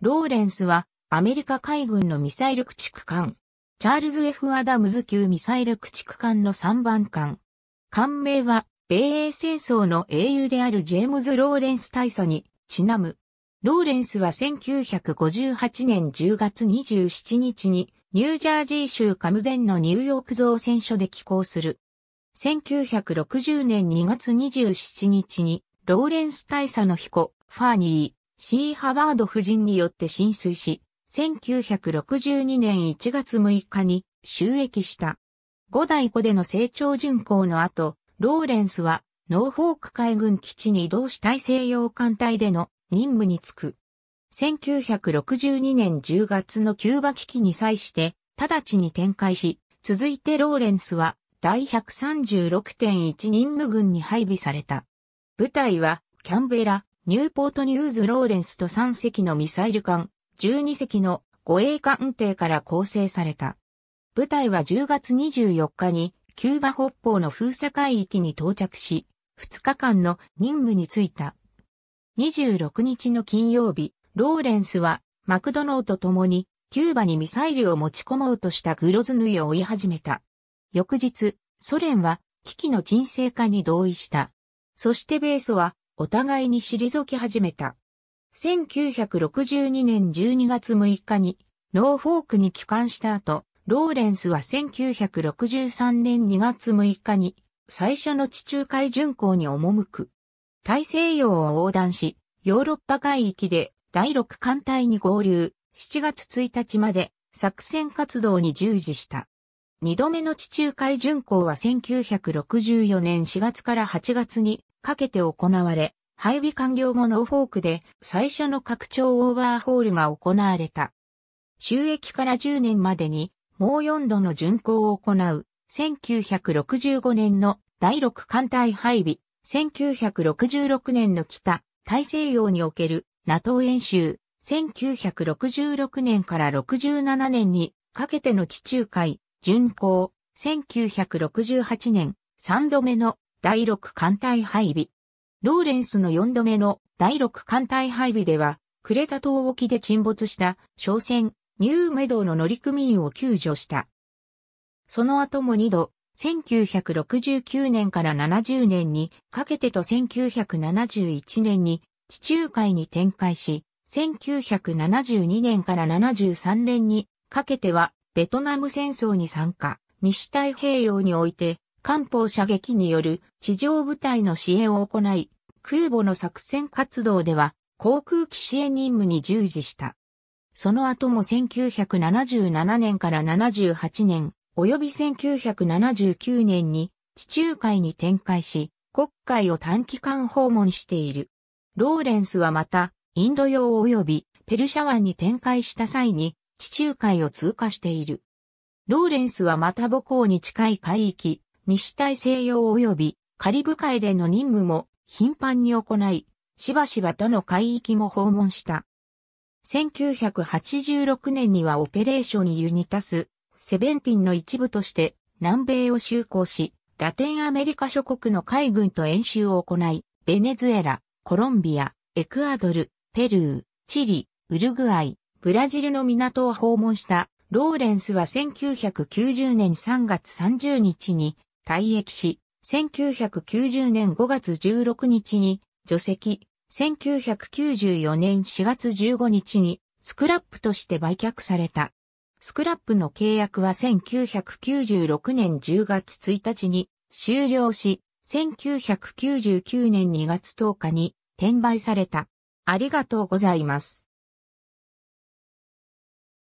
ローレンスはアメリカ海軍のミサイル駆逐艦。チャールズ・ F・ アダムズ級ミサイル駆逐艦の3番艦。艦名は米英戦争の英雄であるジェームズ・ローレンス大佐にちなむ。ローレンスは1958年10月27日にニュージャージー州カムデンのニューヨーク造船所で寄港する。1960年2月27日にローレンス大佐の彦、ファーニー、シー・ハワード夫人によって浸水し、1962年1月6日に収益した。五代湖での成長巡航の後、ローレンスはノーフォーク海軍基地に移動し大西洋艦隊での任務に就く。1962年10月のキューバ危機に際して直ちに展開し、続いてローレンスは第136.1任務軍に配備された。部隊はキャンベラ、ニューポートニューズ・ローレンスと3隻のミサイル艦、12隻の護衛艦艇から構成された。部隊は10月24日に、キューバ北方の封鎖海域に到着し、2日間の任務に就いた。26日の金曜日、ローレンスは、マクドノーと共に、キューバにミサイルを持ち込もうとしたグロズヌイを追い始めた。翌日、ソ連は、危機の沈静化に同意した。そして米ソは、お互いに退き始めた。1962年12月6日にノーフォークに帰還した後、ローレンスは1963年2月6日に最初の地中海巡航に赴く。大西洋を横断し、ヨーロッパ海域で第6艦隊に合流、7月1日まで作戦活動に従事した。2度目の地中海巡航は1964年4月から8月にかけて行われ、配備完了後のフォークで最初の拡張オーバーホールが行われた。収益から10年までにもう4度の巡航を行う1965年の第6艦隊配備、1966年の北大西洋における NATO 演習、1966年から67年にかけての地中海巡航、1968年3度目の第6艦隊配備。ローレンスの4度目の第6艦隊配備では、クレタ島沖で沈没した商船ニューメドウの乗組員を救助した。その後も2度、1969年から70年にかけてと1971年に地中海に展開し、1972年から73年にかけてはベトナム戦争に参加、西太平洋において艦砲射撃による地上部隊の支援を行い、空母の作戦活動では航空機支援任務に従事した。その後も1977年から78年、及び1979年に地中海に展開し、国会を短期間訪問している。ローレンスはまた、インド洋及びペルシャ湾に展開した際に地中海を通過している。ローレンスはまた母港に近い海域、西大西洋及びカリブ海での任務も頻繁に行い、しばしばどの海域も訪問した。1986年にはオペレーションユニタス、セベンティンの一部として南米を就航し、ラテンアメリカ諸国の海軍と演習を行い、ベネズエラ、コロンビア、エクアドル、ペルー、チリ、ウルグアイ、ブラジルの港を訪問したローレンスは1990年3月30日に退役し、1990年5月16日に除籍、1994年4月15日にスクラップとして売却された。スクラップの契約は1996年10月1日に終了し、1999年2月10日に転売された。ありがとうございます。